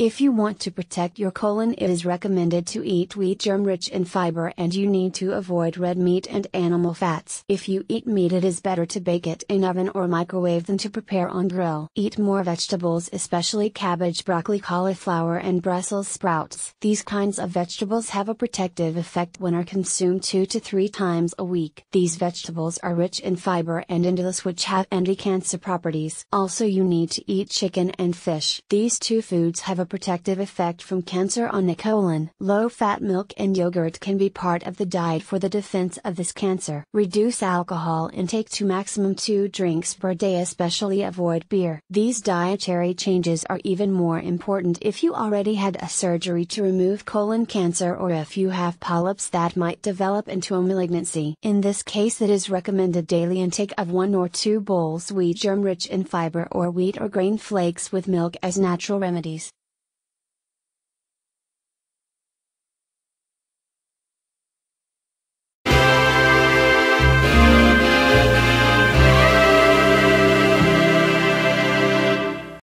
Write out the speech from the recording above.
If you want to protect your colon, it is recommended to eat wheat germ rich in fiber and you need to avoid red meat and animal fats. If you eat meat, it is better to bake it in oven or microwave than to prepare on grill. Eat more vegetables, especially cabbage, broccoli, cauliflower, and Brussels sprouts. These kinds of vegetables have a protective effect when are consumed 2 to 3 times a week. These vegetables are rich in fiber and indoles, which have anti-cancer properties. Also, you need to eat chicken and fish. These two foods have a protective effect from cancer on the colon. Low fat milk and yogurt can be part of the diet for the defense of this cancer. Reduce alcohol intake to maximum two drinks per day, especially avoid beer. These dietary changes are even more important if you already had a surgery to remove colon cancer or if you have polyps that might develop into a malignancy. In this case, it is recommended daily intake of one or two bowls wheat germ rich in fiber or wheat or grain flakes with milk as natural remedies.